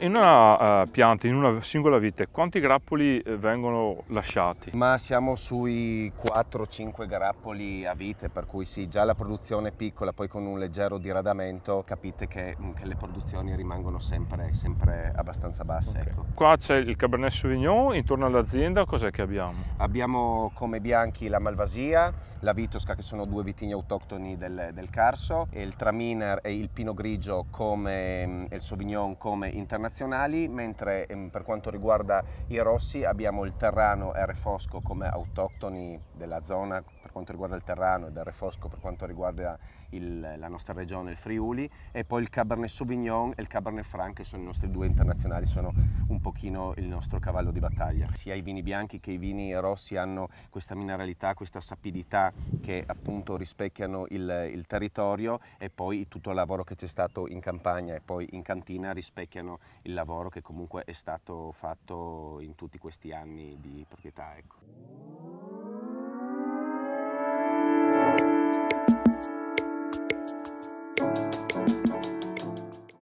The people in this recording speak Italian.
In una eh, pianta, in una singola vite, quanti grappoli eh, vengono lasciati? Ma siamo sui 4-5 grappoli a vite, per cui sì, già la produzione è piccola, poi con un leggero diradamento capite che, mm, che le produzioni rimangono sempre, sempre abbastanza basse. Okay. Ecco. Qua c'è il Cabernet Sauvignon, intorno all'azienda cos'è che abbiamo? Abbiamo come bianchi la Malvasia, la Vitosca che sono due vitigni autoctoni del, del Carso, il Traminer e il Pino Grigio come, mm, e il Sauvignon come internazionale internazionali, mentre ehm, per quanto riguarda i rossi abbiamo il Terrano e il Refosco come autoctoni della zona per quanto riguarda il Terrano e del Refosco per quanto riguarda il, la nostra regione, il Friuli, e poi il Cabernet Sauvignon e il Cabernet Franc che sono i nostri due internazionali, sono un pochino il nostro cavallo di battaglia. Sia i vini bianchi che i vini rossi hanno questa mineralità, questa sapidità che appunto rispecchiano il, il territorio e poi tutto il lavoro che c'è stato in campagna e poi in cantina rispecchiano il lavoro che comunque è stato fatto in tutti questi anni di proprietà. Ecco.